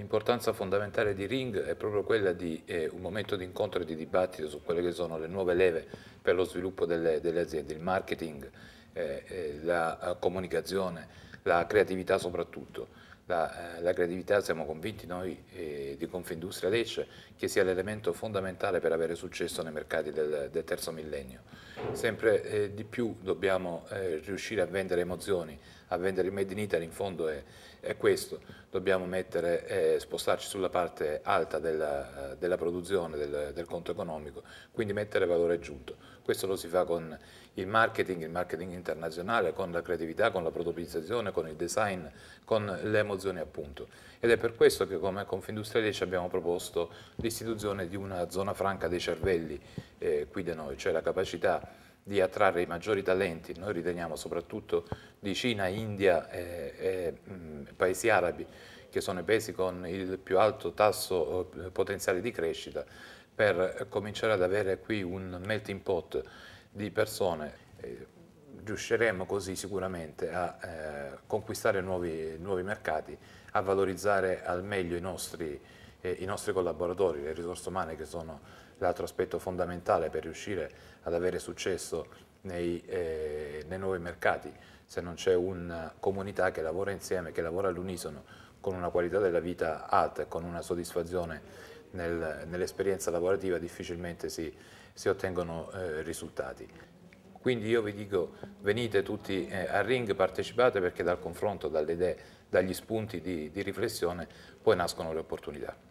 L'importanza fondamentale di Ring è proprio quella di eh, un momento di incontro e di dibattito su quelle che sono le nuove leve per lo sviluppo delle, delle aziende, il marketing eh, eh, la eh, comunicazione, la creatività soprattutto. La, eh, la creatività siamo convinti noi eh, di Confindustria Lecce che sia l'elemento fondamentale per avere successo nei mercati del, del terzo millennio. Sempre eh, di più dobbiamo riuscire a vendere emozioni, a vendere il Made in Italy in fondo è, è questo, dobbiamo mettere, eh, spostarci sulla parte alta della, della produzione, del, del, conto economico, quindi mettere valore aggiunto. Questo lo si fa con il marketing, il marketing internazionale, con la creatività, con la prototipizzazione, con il design, con le emozioni appunto. Ed è per questo che come Confindustria 10 abbiamo proposto l'istituzione di una zona franca dei cervelli eh, qui da noi, cioè la capacità di attrarre i maggiori talenti, noi riteniamo soprattutto di Cina, India eh, e, e mm, mh, paesi arabi, che sono i paesi con il più alto tasso eh, potenziale di crescita, per cominciare ad avere qui un melting pot di persone. Eh, riusciremo così sicuramente a eh, conquistare nuovi, nuovi, mercati, a valorizzare al meglio i nostri, eh, i nostri collaboratori, le risorse umane che sono l'altro aspetto fondamentale per riuscire ad avere successo nei, eh, nei nuovi mercati. Se non c'è una comunità che lavora insieme, che lavora all'unisono, con una qualità della vita alta e con una soddisfazione nel, nell'esperienza lavorativa difficilmente si, si ottengono eh, risultati. Quindi io vi dico, venite tutti eh, a ring, partecipate perché dal confronto, dalle idee, dagli spunti di, di riflessione poi nascono le opportunità.